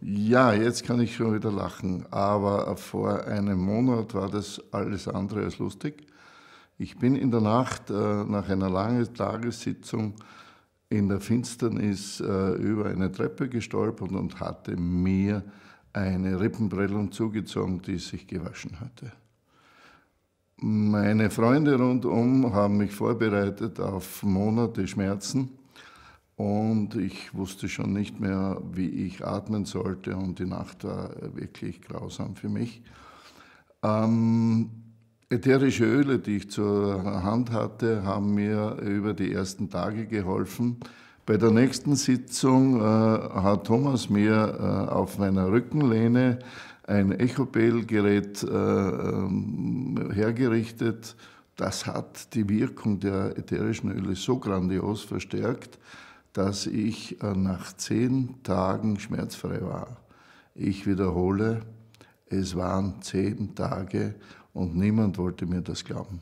Ja, jetzt kann ich schon wieder lachen, aber vor einem Monat war das alles andere als lustig. Ich bin in der Nacht äh, nach einer langen Tagessitzung in der Finsternis äh, über eine Treppe gestolpert und hatte mir eine Rippenbrellung zugezogen, die sich gewaschen hatte. Meine Freunde rundum haben mich vorbereitet auf Monate Schmerzen und ich wusste schon nicht mehr, wie ich atmen sollte. Und die Nacht war wirklich grausam für mich. Ähm, ätherische Öle, die ich zur Hand hatte, haben mir über die ersten Tage geholfen. Bei der nächsten Sitzung äh, hat Thomas mir äh, auf meiner Rückenlehne ein Echopel-Gerät äh, ähm, hergerichtet. Das hat die Wirkung der ätherischen Öle so grandios verstärkt, dass ich äh, nach zehn Tagen schmerzfrei war. Ich wiederhole, es waren zehn Tage und niemand wollte mir das glauben.